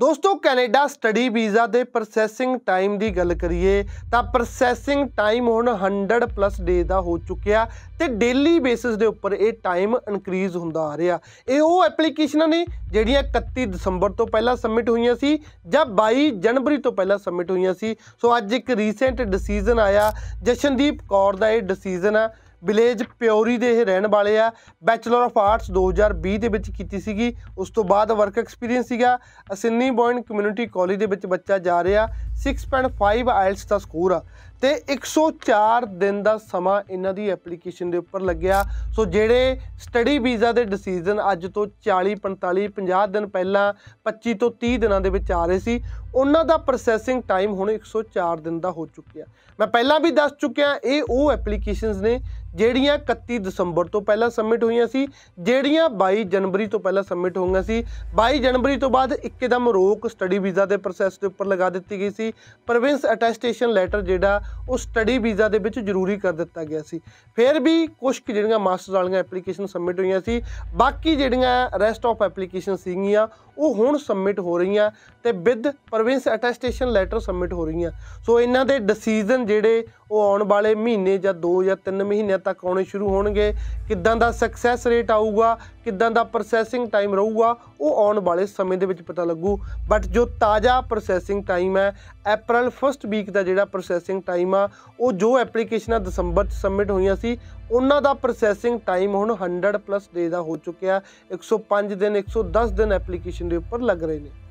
ਦੋਸਤੋ Canada study visa ਦੇ processing time ਦੀ ਗੱਲ ਕਰੀਏ ਤਾਂ ਪ੍ਰੋਸੈਸਿੰਗ ਟਾਈਮ ਹੁਣ 100 ਪਲੱਸ ਡੇ ਦਾ ਹੋ ਚੁੱਕਿਆ ਤੇ ਡੇਲੀ ਬੇਸਿਸ ਦੇ ਉੱਪਰ ਇਹ ਟਾਈਮ ਇਨਕਰੀਜ਼ ਹੁੰਦਾ ਆ ਰਿਹਾ ਇਹ ਉਹ ਐਪਲੀਕੇਸ਼ਨਾਂ ਨੇ ਜਿਹੜੀਆਂ 31 ਦਸੰਬਰ ਤੋਂ ਪਹਿਲਾਂ ਸਬਮਿਟ ਹੋਈਆਂ ਸੀ ਜਾਂ 22 ਜਨਵਰੀ ਤੋਂ ਪਹਿਲਾਂ ਸਬਮਿਟ ਹੋਈਆਂ ਸੀ ਸੋ ਅੱਜ ਇੱਕ ਰੀਸੈਂਟ ਡਿਸੀਜਨ ਆਇਆ ਜਸ਼ਨਦੀਪ ਕੌਰ ਦਾ ਇਹ ਡਿਸੀਜਨ ਆ ਵਿਲੇਜ ਪਿਓਰੀ ਦੇ ਇਹ ਰਹਿਣ ਵਾਲੇ ਆ ਬੈਚਲਰ ਆਫ ਆਰਟਸ 2020 ਦੇ ਵਿੱਚ ਕੀਤੀ ਸੀਗੀ ਉਸ ਤੋਂ ਬਾਅਦ ਵਰਕ ਐਕਸਪੀਰੀਅੰਸ ਸੀਗਾ ਅਸਿੰਨੀ ਬੋਇਨ ਕਮਿਊਨਿਟੀ ਕਾਲਜ ਦੇ ਵਿੱਚ ਬੱਚਾ ਜਾ ਰਿਹਾ 6.5 ਆਇਲਸ ਦਾ ਸਕੋਰ ਆ ਤੇ 104 ਦਿਨ ਦਾ ਸਮਾਂ ਇਹਨਾਂ ਦੀ ਐਪਲੀਕੇਸ਼ਨ ਦੇ ਉੱਪਰ ਲੱਗਿਆ ਸੋ ਜਿਹੜੇ ਸਟੱਡੀ ਵੀਜ਼ਾ ਦੇ ਡਿਸੀਜਨ ਅੱਜ ਤੋਂ 40 45 50 ਦਿਨ ਪਹਿਲਾਂ 25 ਤੋਂ 30 ਦਿਨਾਂ ਦੇ ਵਿੱਚ ਆ ਰਹੇ ਸੀ ਉਹਨਾਂ ਦਾ ਪ੍ਰੋਸੈਸਿੰਗ ਟਾਈਮ ਹੁਣ 104 ਦਿਨ ਦਾ ਹੋ ਚੁੱਕਿਆ ਮੈਂ ਪਹਿਲਾਂ ਵੀ ਦੱਸ ਚੁੱਕਿਆ ਇਹ ਉਹ ਐਪਲੀਕੇਸ਼ਨਸ ਨੇ ਜਿਹੜੀਆਂ 31 ਦਸੰਬਰ ਤੋਂ ਪਹਿਲਾਂ ਸਬਮਿਟ ਹੋਈਆਂ ਸੀ ਜਿਹੜੀਆਂ 22 ਜਨਵਰੀ ਤੋਂ ਪਹਿਲਾਂ ਸਬਮਿਟ ਹੋਈਆਂ ਸੀ 22 ਜਨਵਰੀ ਤੋਂ ਬਾਅਦ ਇੱਕਦਮ ਰੋਕ ਸਟੱਡੀ ਵੀਜ਼ਾ ਦੇ ਪ੍ਰੋਸੈਸ ਦੇ ਉੱਪਰ ਲਗਾ ਦਿੱਤੀ ਗਈ ਸੀ ਪ੍ਰੋਵਿੰਸ ਅਟੈਸਟੇਸ਼ਨ ਲੈਟਰ ਜਿਹੜਾ ਉਹ ਸਟੱਡੀ ਵੀਜ਼ਾ ਦੇ ਵਿੱਚ ਜ਼ਰੂਰੀ ਕਰ ਦਿੱਤਾ ਗਿਆ ਸੀ ਫਿਰ ਵੀ ਕੁਝ ਜਿਹੜੀਆਂ ਮਾਸਟਰਸ ਵਾਲੀਆਂ ਐਪਲੀਕੇਸ਼ਨ ਸਬਮਿਟ ਹੋਈਆਂ ਸੀ ਬਾਕੀ ਜਿਹੜੀਆਂ ਰੈਸਟ ਆਫ ਐਪਲੀਕੇਸ਼ਨ ਸੀਗੀਆਂ ਉਹ ਹੁਣ ਸਬਮਿਟ ਹੋ ਰਹੀਆਂ ਤੇ with province attestation letter submit ਹੋ ਰਹੀਆਂ ਸੋ ਇਹਨਾਂ ਦੇ ਡਿਸੀਜਨ ਜਿਹੜੇ ਉਹ ਆਉਣ ਵਾਲੇ ਮਹੀਨੇ ਜਾਂ 2 ਜਾਂ 3 ਮਹੀਨਿਆਂ ਤੱਕ ਆਉਣੇ ਸ਼ੁਰੂ ਹੋਣਗੇ ਕਿੱਦਾਂ ਦਾ ਸਕਸੈਸ ਰੇਟ ਆਊਗਾ ਕਿੱਦਾਂ ਦਾ ਪ੍ਰੋਸੈਸਿੰਗ ਟਾਈਮ ਰਹੂਗਾ ਉਹ ਆਉਣ ਵਾਲੇ ਸਮੇਂ ਦੇ ਵਿੱਚ ਪਤਾ ਲੱਗੂ ਬਟ ਜੋ ਤਾਜ਼ਾ ਪ੍ਰੋਸੈਸਿੰਗ ਟਾਈਮ ਹੈ April 1st ਵੀਕ ਦਾ ਜਿਹੜਾ ਪ੍ਰੋਸੈਸਿੰਗ ਟਾਈਮ ਟਾਈਮ ਉਹ ਜੋ ਐਪਲੀਕੇਸ਼ਨਾਂ ਦਸੰਬਰ 'ਚ ਸਬਮਿਟ ਹੋਈਆਂ ਸੀ ਉਹਨਾਂ ਦਾ ਪ੍ਰੋਸੈਸਿੰਗ ਟਾਈਮ ਹੁਣ 100 ਪਲੱਸ ਡੇ ਦਾ ਹੋ ਚੁੱਕਿਆ 105 ਦਿਨ 110 ਦਿਨ ਐਪਲੀਕੇਸ਼ਨ ਦੇ ਉੱਪਰ ਲੱਗ ਰਹੇ ਨੇ